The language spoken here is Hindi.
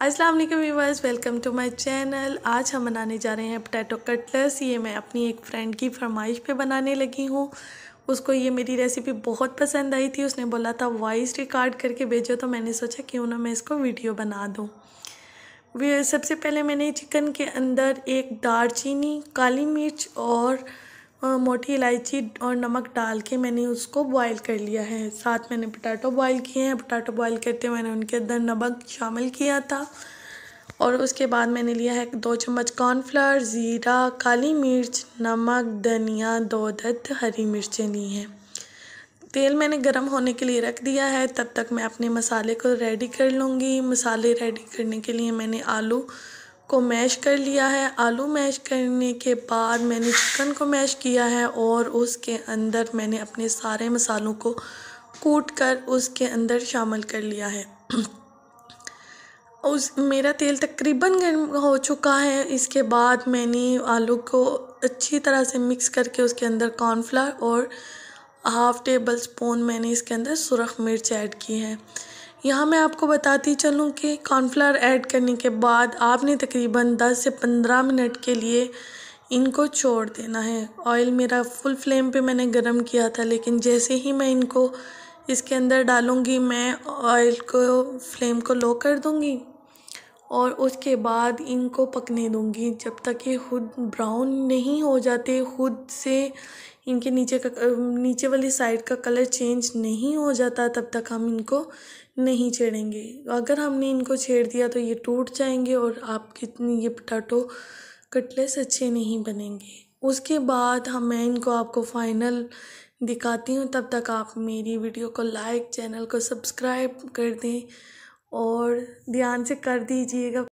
अस्सलाम वालेकुम viewers welcome to my channel आज हम बनाने जा रहे हैं पोटैटो कटलेस ये मैं अपनी एक फ्रेंड की फरमाइश पे बनाने लगी हूँ उसको ये मेरी रेसिपी बहुत पसंद आई थी उसने बोला था वॉइस रिकॉर्ड करके भेजो तो मैंने सोचा क्यों ना मैं इसको वीडियो बना दूँ सबसे पहले मैंने चिकन के अंदर एक दार चीनी काली मिर्च और मोटी इलायची और नमक डाल के मैंने उसको बॉईल कर लिया है साथ मैंने पटाटो बॉईल किए हैं पटाटो बॉईल करते मैंने उनके अंदर नमक शामिल किया था और उसके बाद मैंने लिया है दो चम्मच कॉर्नफ्लावर ज़ीरा काली मिर्च नमक धनिया दो दत्त हरी मिर्चें ली हैं तेल मैंने गरम होने के लिए रख दिया है तब तक मैं अपने मसाले को रेडी कर लूँगी मसाले रेडी करने के लिए मैंने आलू को मैश कर लिया है आलू मैश करने के बाद मैंने चिकन को मैश किया है और उसके अंदर मैंने अपने सारे मसालों को कूट कर उसके अंदर शामिल कर लिया है उस मेरा तेल तकरीबन गर्म हो चुका है इसके बाद मैंने आलू को अच्छी तरह से मिक्स करके उसके अंदर कॉर्नफ्लावर और हाफ़ टेबल स्पून मैंने इसके अंदर सुरख मिर्च ऐड की है यहाँ मैं आपको बताती चलूँ कि कॉर्नफ्लावर ऐड करने के बाद आपने तकरीबन 10 से 15 मिनट के लिए इनको छोड़ देना है ऑयल मेरा फुल फ्लेम पे मैंने गरम किया था लेकिन जैसे ही मैं इनको इसके अंदर डालूँगी मैं ऑयल को फ्लेम को लो कर दूँगी और उसके बाद इनको पकने दूँगी जब तक ये खुद ब्राउन नहीं हो जाते खुद से इनके नीचे का नीचे वाली साइड का कलर चेंज नहीं हो जाता तब तक हम इनको नहीं छेड़ेंगे अगर हमने इनको छेड़ दिया तो ये टूट जाएंगे और आप कितनी ये पटाटो कटलेस अच्छे नहीं बनेंगे उसके बाद हम मैं इनको आपको फाइनल दिखाती हूँ तब तक आप मेरी वीडियो को लाइक चैनल को सब्सक्राइब कर दें और ध्यान से कर दीजिएगा